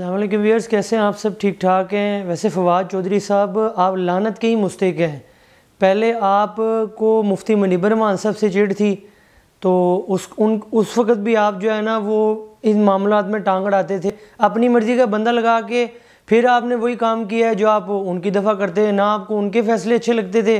अल्लाम व्यवर्स कैसे हैं आप सब ठीक ठाक हैं वैसे फवाद चौधरी साहब आप लानत के ही मुस्तक हैं पहले आप को मुफ्ती मनीबर मान साहब से चिड़ थी तो उस उन उस वक़्त भी आप जो है ना वो इन मामला में टांग अड़ाते थे अपनी मर्ज़ी का बंदा लगा के फिर आपने वही काम किया है जो आप उनकी दफ़ा करते हैं ना आपको उनके फ़ैसले अच्छे लगते थे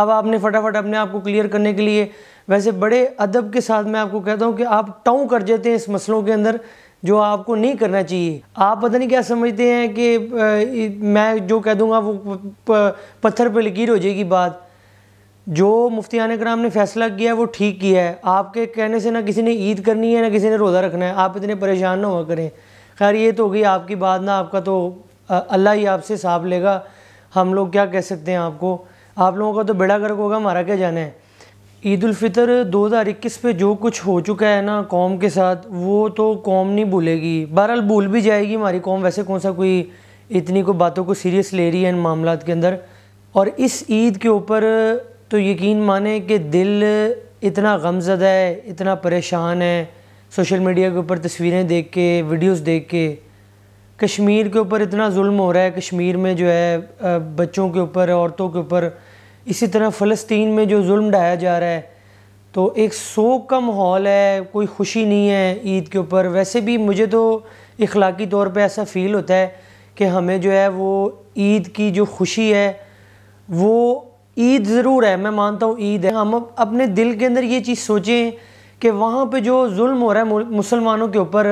अब आपने फटाफट अपने आप को क्लियर करने के लिए वैसे बड़े अदब के साथ मैं आपको कहता हूँ कि आप टाऊ कर जाते हैं इस मसलों के अंदर जो आपको नहीं करना चाहिए आप पता नहीं क्या समझते हैं कि मैं जो कह दूंगा वो पत्थर पर लकीर हो जाएगी बात जो मुफ्तियान कराम ने फैसला किया है वो ठीक किया है आपके कहने से ना किसी ने ईद करनी है ना किसी ने रोज़ा रखना है आप इतने परेशान ना हुआ करें खैर ये तो होगी आपकी बात ना आपका तो अल्लाह ही आपसे साफ लेगा हम लोग क्या कह सकते हैं आपको आप लोगों का तो बेड़ा गर्क होगा हमारा क्या जाना है ईद उलफ़ितर 2021 पे जो कुछ हो चुका है ना कौम के साथ वो तो कौम नहीं भूलेगी बहरहाल भूल भी जाएगी हमारी कौम वैसे कौन सा कोई इतनी को बातों को सीरियस ले रही है इन मामला के अंदर और इस ईद के ऊपर तो यकीन माने कि दिल इतना गमजदा है इतना परेशान है सोशल मीडिया के ऊपर तस्वीरें देख के वीडियोज़ देख के कश्मीर के ऊपर इतना जुल्म हो रहा है कश्मीर में जो है बच्चों के ऊपर औरतों के ऊपर इसी तरह फ़लस्तीन में जो जुल्म ढाया जा रहा है तो एक सो का माहौल है कोई खुशी नहीं है ईद के ऊपर वैसे भी मुझे तो इखलाकी तौर पे ऐसा फ़ील होता है कि हमें जो है वो ईद की जो खुशी है वो ईद ज़रूर है मैं मानता हूँ ईद है हम अपने दिल के अंदर ये चीज़ सोचें कि वहाँ पर जो म हो रहा है मुसलमानों के ऊपर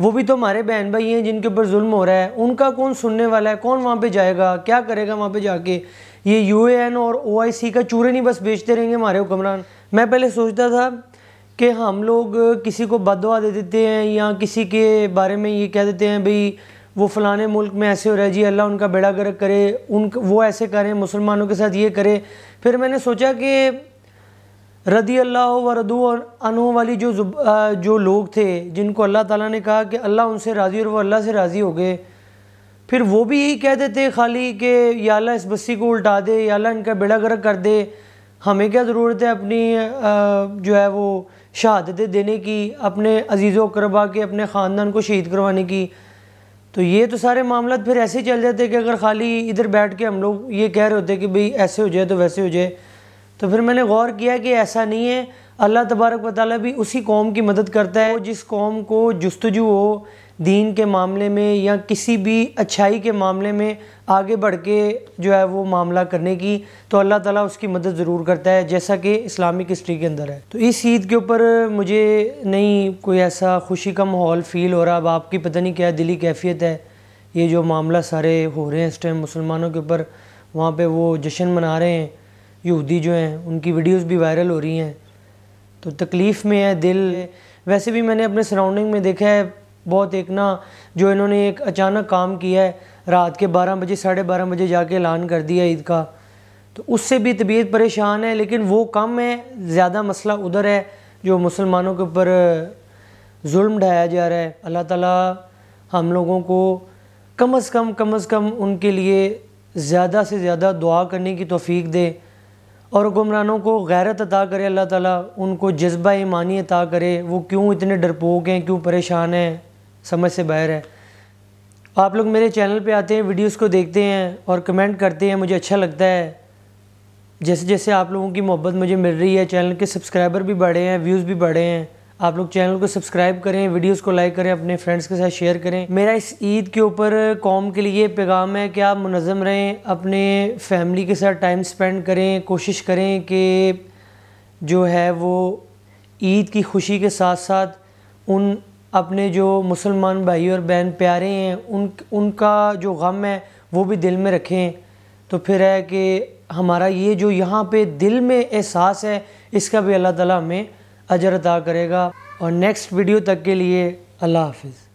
वो भी तो हमारे बहन भाई हैं जिनके ऊपर म हो रहा है उनका कौन सुनने वाला है कौन वहाँ पे जाएगा क्या करेगा वहाँ पे जाके ये यू और ओ का चूरन ही बस बेचते रहेंगे हमारे हुक्मरान मैं पहले सोचता था कि हम लोग किसी को बदवा दे देते हैं या किसी के बारे में ये कह देते हैं भाई वो फलाने मुल्क में ऐसे हो रहा है जी अल्लाह उनका बेड़ा गर्क करे उन वो ऐसे करें मुसलमानों के साथ ये करे फिर मैंने सोचा कि रदी अल्लाह व रदु और अनु वाली जो जो लोग थे जिनको अल्लाह ताला ने कहा कि अल्लाह उनसे राज़ी और वो अल्लाह से राज़ी हो गए फिर वो भी यही कह देते खाली कि याला इस बस्सी को उल्टा दे याला इनका बेड़ा गर्क कर दे हमें क्या ज़रूरत है अपनी जो है वो शहादतें देने की अपने अजीज़ करवा के अपने ख़ानदान को शहीद करवाने की तो ये तो सारे मामला फिर ऐसे चल जाते कि अगर खाली इधर बैठ के हम लोग ये कह रहे होते कि भाई ऐसे हो जाए तो वैसे हो जाए तो फिर मैंने गौर किया कि ऐसा नहीं है अल्लाह तबारक वाली भी उसी कौम की मदद करता है जिस कौम को जस्तजू हो दीन के मामले में या किसी भी अच्छाई के मामले में आगे बढ़ के जो है वो मामला करने की तो अल्लाह ताला उसकी मदद ज़रूर करता है जैसा कि इस्लामिक हिस्ट्री के अंदर है तो इस ईद के ऊपर मुझे नहीं कोई ऐसा खुशी का माहौल फ़ील हो रहा अब आपकी पता नहीं क्या दिली कैफियत है ये जो मामला सारे हो रहे हैं इस टाइम मुसलमानों के ऊपर वहाँ पर वो जश्न मना रहे हैं यहूदी जो हैं उनकी वीडियोज़ भी वायरल हो रही हैं तो तकलीफ़ में है दिल वैसे भी मैंने अपने सराउंडिंग में देखा है बहुत एक ना जो इन्होंने एक अचानक काम किया है रात के बारह बजे साढ़े बारह बजे जाके ऐलान कर दिया ईद का तो उससे भी तबीयत परेशान है लेकिन वो कम है ज़्यादा मसला उधर है जो मुसलमानों के ऊपर जुल्म ढाया जा रहा है अल्लाह ताला हम लोगों को कम अज़ कम कम अज़ कम उनके लिए ज़्यादा से ज़्यादा दुआ करने की तोफ़ीक दे और हुक्मरानों को गैरत अता करे अल्लाह ताला उनको जज्बा ईमानी अता करे वो क्यों इतने डरपोक हैं क्यों परेशान हैं समझ से बाहर है आप लोग मेरे चैनल पे आते हैं वीडियोस को देखते हैं और कमेंट करते हैं मुझे अच्छा लगता है जैसे जैसे आप लोगों की मोहब्बत मुझे मिल रही है चैनल के सब्सक्राइबर भी बढ़े हैं व्यूज़ भी बढ़े हैं आप लोग चैनल को सब्सक्राइब करें वीडियोस को लाइक करें अपने फ्रेंड्स के साथ शेयर करें मेरा इस ईद के ऊपर कॉम के लिए पैगाम है कि आप मुनज़म रहें अपने फैमिली के साथ टाइम स्पेंड करें कोशिश करें कि जो है वो ईद की खुशी के साथ साथ उन अपने जो मुसलमान भाई और बहन प्यारे हैं उन उनका जो गम है वो भी दिल में रखें तो फिर है कि हमारा ये जो यहाँ पे दिल में एहसास है इसका भी अल्लाह ताला हमें अजर अदा करेगा और नेक्स्ट वीडियो तक के लिए अल्लाह हाफिज़